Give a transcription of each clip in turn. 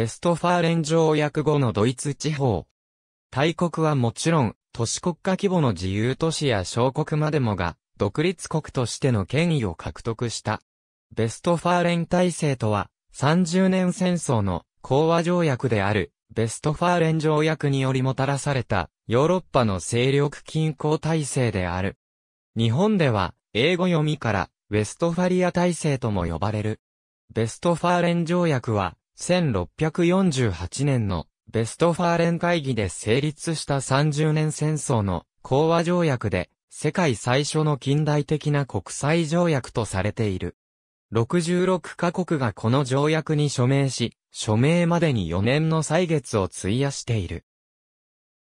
ベストファーレン条約後のドイツ地方。大国はもちろん、都市国家規模の自由都市や小国までもが、独立国としての権威を獲得した。ベストファーレン体制とは、30年戦争の講和条約である、ベストファーレン条約によりもたらされた、ヨーロッパの勢力均衡体制である。日本では、英語読みから、ウェストファリア体制とも呼ばれる。ベストファーレン条約は、1648年のベストファーレン会議で成立した30年戦争の講和条約で世界最初の近代的な国際条約とされている。66カ国がこの条約に署名し、署名までに4年の歳月を費やしている。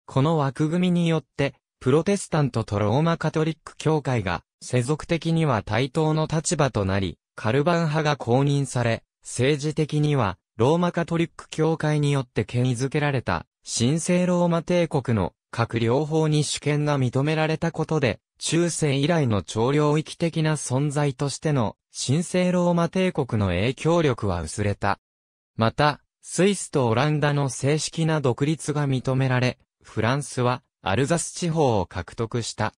この枠組みによって、プロテスタントとローマカトリック教会が世俗的には対等の立場となり、カルバン派が公認され、政治的にはローマカトリック教会によって権威づけられた、神聖ローマ帝国の各僚法に主権が認められたことで、中世以来の超領域的な存在としての神聖ローマ帝国の影響力は薄れた。また、スイスとオランダの正式な独立が認められ、フランスはアルザス地方を獲得した。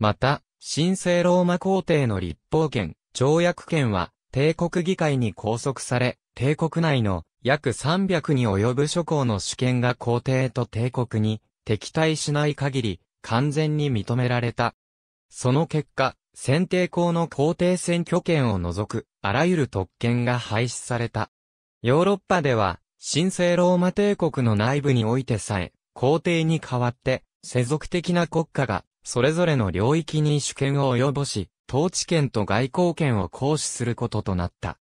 また、神聖ローマ皇帝の立法権、条約権は帝国議会に拘束され、帝国内の約300に及ぶ諸侯の主権が皇帝と帝国に敵対しない限り完全に認められた。その結果、選定校の皇帝選挙権を除くあらゆる特権が廃止された。ヨーロッパでは、神聖ローマ帝国の内部においてさえ、皇帝に代わって、世俗的な国家が、それぞれの領域に主権を及ぼし、統治権と外交権を行使することとなった。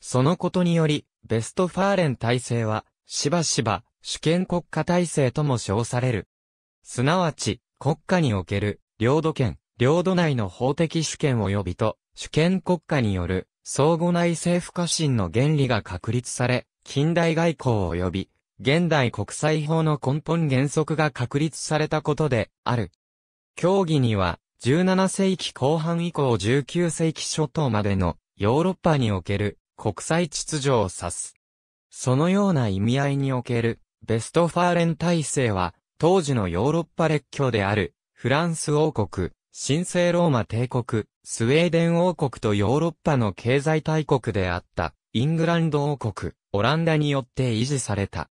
そのことにより、ベストファーレン体制は、しばしば、主権国家体制とも称される。すなわち、国家における、領土権、領土内の法的主権及びと、主権国家による、相互内政府家臣の原理が確立され、近代外交及び、現代国際法の根本原則が確立されたことである。協議には、17世紀後半以降19世紀初頭までのヨーロッパにおける国際秩序を指す。そのような意味合いにおけるベストファーレン体制は当時のヨーロッパ列強であるフランス王国、神聖ローマ帝国、スウェーデン王国とヨーロッパの経済大国であったイングランド王国、オランダによって維持された。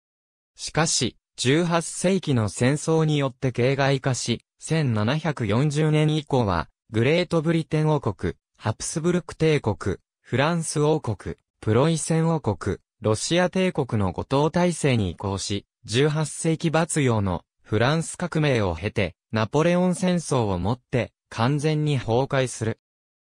しかし、18世紀の戦争によって形骸化し、1740年以降は、グレートブリテン王国、ハプスブルク帝国、フランス王国、プロイセン王国、ロシア帝国の五島体制に移行し、18世紀末用のフランス革命を経て、ナポレオン戦争をもって完全に崩壊する。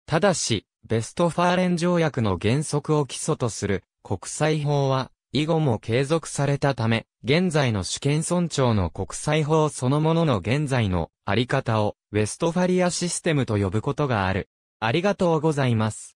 ただし、ベストファーレン条約の原則を基礎とする国際法は以後も継続されたため、現在の主権尊重の国際法そのものの現在のあり方をウェストファリアシステムと呼ぶことがある。ありがとうございます。